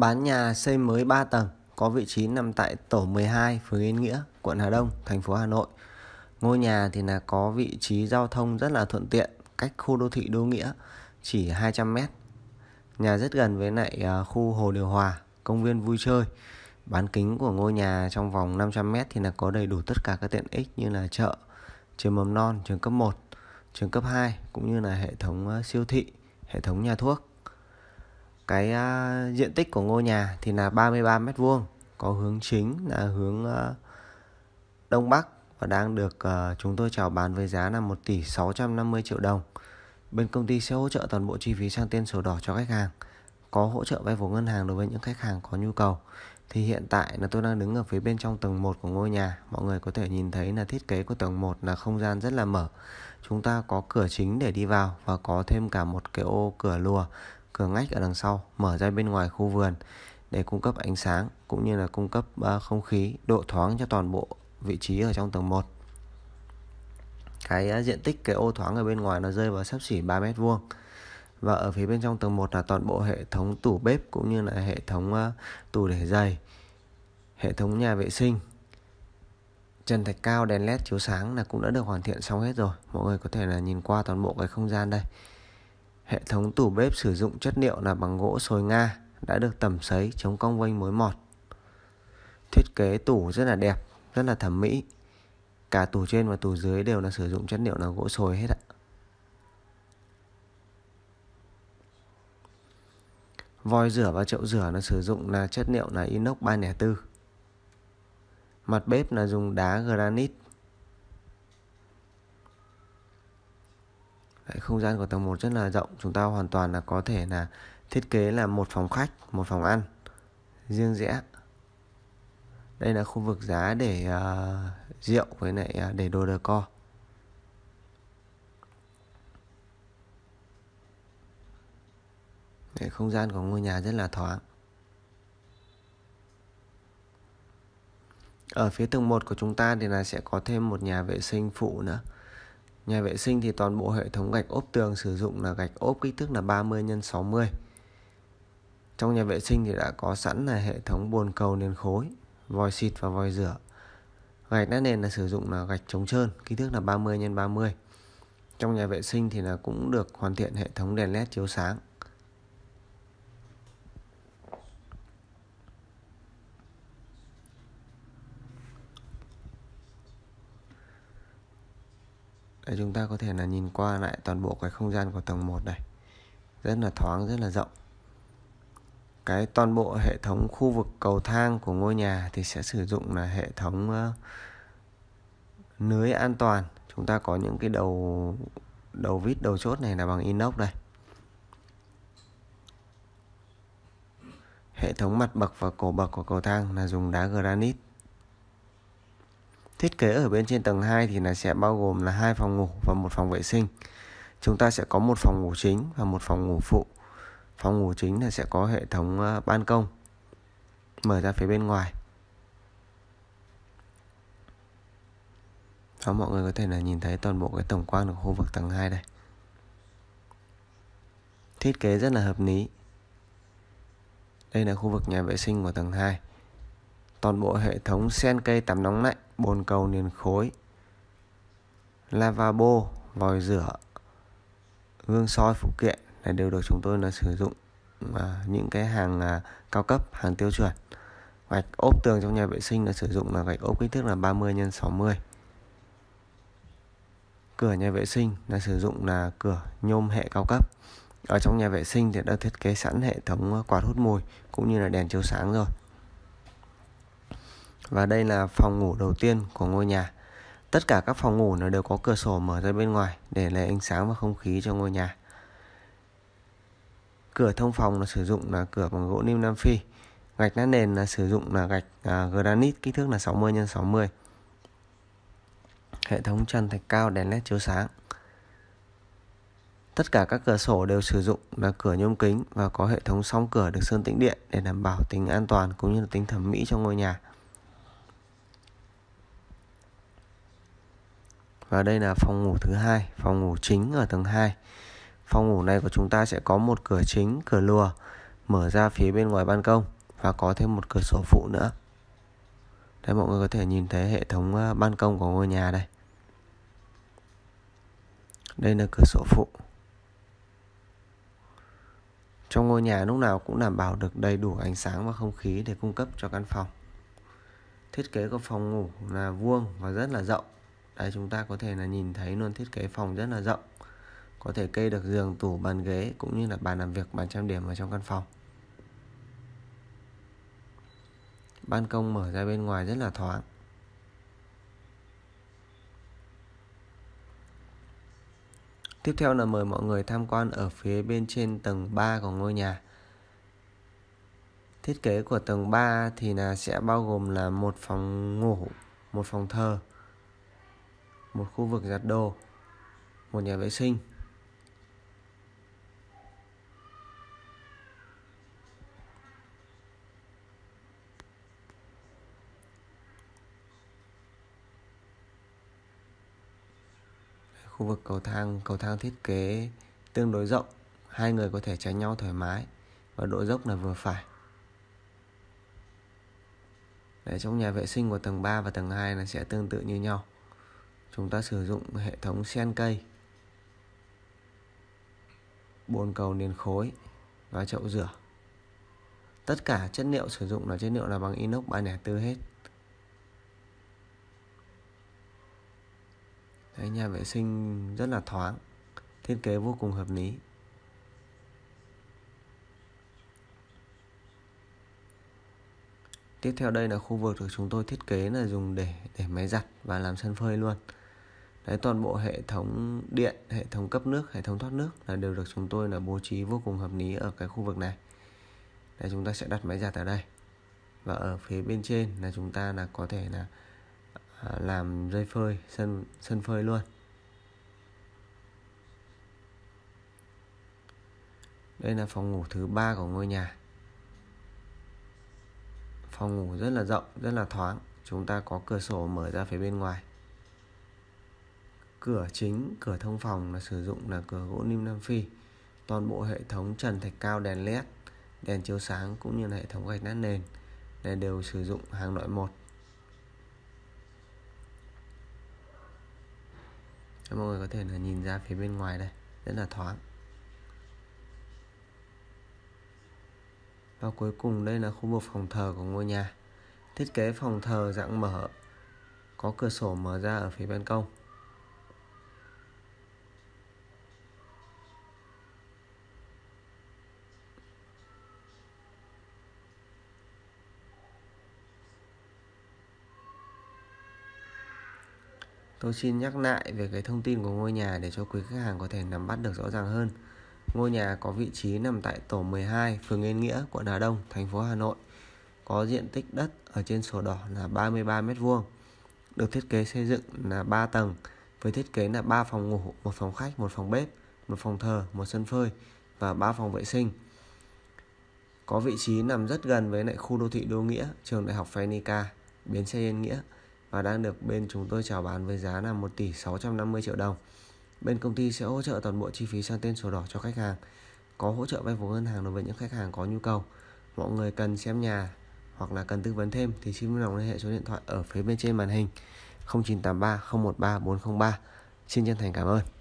Bán nhà xây mới 3 tầng có vị trí nằm tại tổ 12 phường Yên Nghĩa, quận Hà Đông, thành phố Hà Nội. Ngôi nhà thì là có vị trí giao thông rất là thuận tiện, cách khu đô thị Đô Nghĩa chỉ 200 m. Nhà rất gần với lại à, khu Hồ Điều Hòa, công viên vui chơi. Bán kính của ngôi nhà trong vòng 500 m thì là có đầy đủ tất cả các tiện ích như là chợ, trường mầm non, trường cấp 1, trường cấp 2 cũng như là hệ thống à, siêu thị, hệ thống nhà thuốc cái uh, diện tích của ngôi nhà thì là 33 mét vuông có hướng chính là hướng uh, đông bắc và đang được uh, chúng tôi chào bán với giá là 1 tỷ 650 triệu đồng. Bên công ty sẽ hỗ trợ toàn bộ chi phí sang tên sổ đỏ cho khách hàng, có hỗ trợ vay vốn ngân hàng đối với những khách hàng có nhu cầu. Thì hiện tại là tôi đang đứng ở phía bên trong tầng 1 của ngôi nhà. Mọi người có thể nhìn thấy là thiết kế của tầng 1 là không gian rất là mở. Chúng ta có cửa chính để đi vào và có thêm cả một cái ô cửa lùa cửa ngách ở đằng sau mở ra bên ngoài khu vườn để cung cấp ánh sáng cũng như là cung cấp à, không khí độ thoáng cho toàn bộ vị trí ở trong tầng 1 cái à, diện tích cái ô thoáng ở bên ngoài nó rơi vào sắp xỉ 3 mét vuông và ở phía bên trong tầng 1 là toàn bộ hệ thống tủ bếp cũng như là hệ thống à, tủ để giày hệ thống nhà vệ sinh trần thạch cao đèn led chiếu sáng là cũng đã được hoàn thiện xong hết rồi mọi người có thể là nhìn qua toàn bộ cái không gian đây Hệ thống tủ bếp sử dụng chất liệu là bằng gỗ sồi Nga đã được tẩm sấy chống cong vênh mối mọt. Thiết kế tủ rất là đẹp, rất là thẩm mỹ. Cả tủ trên và tủ dưới đều là sử dụng chất liệu là gỗ sồi hết ạ. Vòi rửa và chậu rửa là sử dụng là chất liệu là inox 304. Mặt bếp là dùng đá granite không gian của tầng 1 rất là rộng chúng ta hoàn toàn là có thể là thiết kế là một phòng khách một phòng ăn riêng rẽ đây là khu vực giá để uh, rượu với lại uh, để đồ decor Để không gian của ngôi nhà rất là thoáng ở phía tầng 1 của chúng ta thì là sẽ có thêm một nhà vệ sinh phụ nữa Nhà vệ sinh thì toàn bộ hệ thống gạch ốp tường sử dụng là gạch ốp kích thước là 30 x 60. Trong nhà vệ sinh thì đã có sẵn là hệ thống bồn cầu nền khối, vòi xịt và vòi rửa. Gạch đá nền là sử dụng là gạch chống trơn, kích thước là 30 x 30. Trong nhà vệ sinh thì là cũng được hoàn thiện hệ thống đèn led chiếu sáng. Đấy, chúng ta có thể là nhìn qua lại toàn bộ cái không gian của tầng 1 này rất là thoáng rất là rộng cái toàn bộ hệ thống khu vực cầu thang của ngôi nhà thì sẽ sử dụng là hệ thống uh, lưới an toàn chúng ta có những cái đầu đầu vít đầu chốt này là bằng inox đây hệ thống mặt bậc và cổ bậc của cầu thang là dùng đá granite Thiết kế ở bên trên tầng 2 thì nó sẽ bao gồm là hai phòng ngủ và một phòng vệ sinh. Chúng ta sẽ có một phòng ngủ chính và một phòng ngủ phụ. Phòng ngủ chính là sẽ có hệ thống ờ, ban công mở ra phía bên ngoài. Đó mọi người có thể là nhìn thấy toàn bộ cái tổng quan của khu vực tầng 2 đây. Thiết kế rất là hợp lý. Đây là khu vực nhà vệ sinh của tầng 2 toàn bộ hệ thống sen cây tắm nóng lạnh, bồn cầu liền khối, lavabo, vòi rửa, gương soi phụ kiện này đều được chúng tôi là sử dụng à, những cái hàng à, cao cấp, hàng tiêu chuẩn. Gạch ốp tường trong nhà vệ sinh là sử dụng là gạch ốp kích thước là 30 x 60. Cửa nhà vệ sinh là sử dụng là cửa nhôm hệ cao cấp. Ở trong nhà vệ sinh thì đã thiết kế sẵn hệ thống à, quạt hút mùi cũng như là đèn chiếu sáng rồi. Và đây là phòng ngủ đầu tiên của ngôi nhà. Tất cả các phòng ngủ nó đều có cửa sổ mở ra bên ngoài để lấy ánh sáng và không khí cho ngôi nhà. Cửa thông phòng là sử dụng là cửa bằng gỗ lim Nam Phi. Gạch nát nền là sử dụng là gạch à, granite kích thước là 60 x 60. Hệ thống trần thạch cao đèn led chiếu sáng. Tất cả các cửa sổ đều sử dụng là cửa nhôm kính và có hệ thống song cửa được sơn tĩnh điện để đảm bảo tính an toàn cũng như là tính thẩm mỹ cho ngôi nhà. và đây là phòng ngủ thứ hai phòng ngủ chính ở tầng 2 phòng ngủ này của chúng ta sẽ có một cửa chính cửa lùa mở ra phía bên ngoài ban công và có thêm một cửa sổ phụ nữa đây mọi người có thể nhìn thấy hệ thống ờ, ban công của ngôi nhà đây đây là cửa sổ phụ trong ngôi nhà lúc nào cũng đảm bảo được đầy đủ ánh sáng và không khí để cung cấp cho căn phòng thiết kế của phòng ngủ là vuông và rất là rộng đây chúng ta có thể là nhìn thấy luôn thiết kế phòng rất là rộng Có thể kê được giường, tủ, bàn ghế cũng như là bàn làm việc, bàn trang điểm ở trong căn phòng Ban công mở ra bên ngoài rất là thoáng Tiếp theo là mời mọi người tham quan ở phía bên trên tầng 3 của ngôi nhà Thiết kế của tầng 3 thì là sẽ bao gồm là một phòng ngủ, một phòng thờ một khu vực giặt đồ, một nhà vệ sinh. Khu vực cầu thang, cầu thang thiết kế tương đối rộng, hai người có thể tránh nhau thoải mái và độ dốc là vừa phải. Đấy, trong nhà vệ sinh của tầng 3 và tầng 2 là sẽ tương tự như nhau chúng ta sử dụng hệ thống sen cây bồn cầu nền khối và chậu rửa tất cả chất liệu sử dụng là chất liệu là bằng inox 304 hết Đấy, nhà vệ sinh rất là thoáng thiết kế vô cùng hợp lý tiếp theo đây là khu vực được chúng tôi thiết kế là dùng để để máy giặt và làm sân phơi luôn đấy toàn bộ hệ thống điện hệ thống cấp nước hệ thống thoát nước là đều được chúng tôi là bố trí vô cùng hợp lý ở cái khu vực này đấy chúng ta sẽ đặt máy giặt ở đây và ở phía bên trên là chúng ta là có thể là à, làm dây phơi sân sân phơi luôn đây là phòng ngủ thứ ba của ngôi nhà phòng ngủ rất là rộng rất là thoáng chúng ta có cửa sổ mở ra phía bên ngoài cửa chính cửa thông phòng là sử dụng là cửa gỗ lim Nam Phi toàn bộ hệ thống trần thạch cao đèn led đèn chiếu sáng cũng như là hệ thống gạch nát nền này đều sử dụng hàng loại một các mọi người có thể là nhìn ra phía bên ngoài đây rất là thoáng và cuối cùng đây là khu vực phòng thờ của ngôi nhà thiết kế phòng thờ dạng mở có cửa sổ mở ra ở phía ban công Tôi xin nhắc lại về cái thông tin của ngôi nhà để cho quý khách hàng có thể nắm bắt được rõ ràng hơn. Ngôi nhà có vị trí nằm tại tổ 12, phường Yên Nghĩa, quận Hà Đông, thành phố Hà Nội. Có diện tích đất ở trên sổ đỏ là 33 m2. Được thiết kế xây dựng là 3 tầng với thiết kế là 3 phòng ngủ, một phòng khách, một phòng bếp, một phòng thờ, một sân phơi và 3 phòng vệ sinh. Có vị trí nằm rất gần với lại khu đô thị Đô Nghĩa, trường đại học Phenica, bến xe Yên Nghĩa và đang được bên chúng tôi chào bán với giá là 1 tỷ 650 triệu đồng. Bên công ty sẽ hỗ trợ toàn bộ chi phí sang tên sổ đỏ cho khách hàng, có hỗ trợ vay vốn ngân hàng đối với những khách hàng có nhu cầu. Mọi người cần xem nhà hoặc là cần tư vấn thêm thì xin vui lòng liên hệ số điện thoại ở phía bên trên màn hình 0983 013 403. Xin chân thành cảm ơn.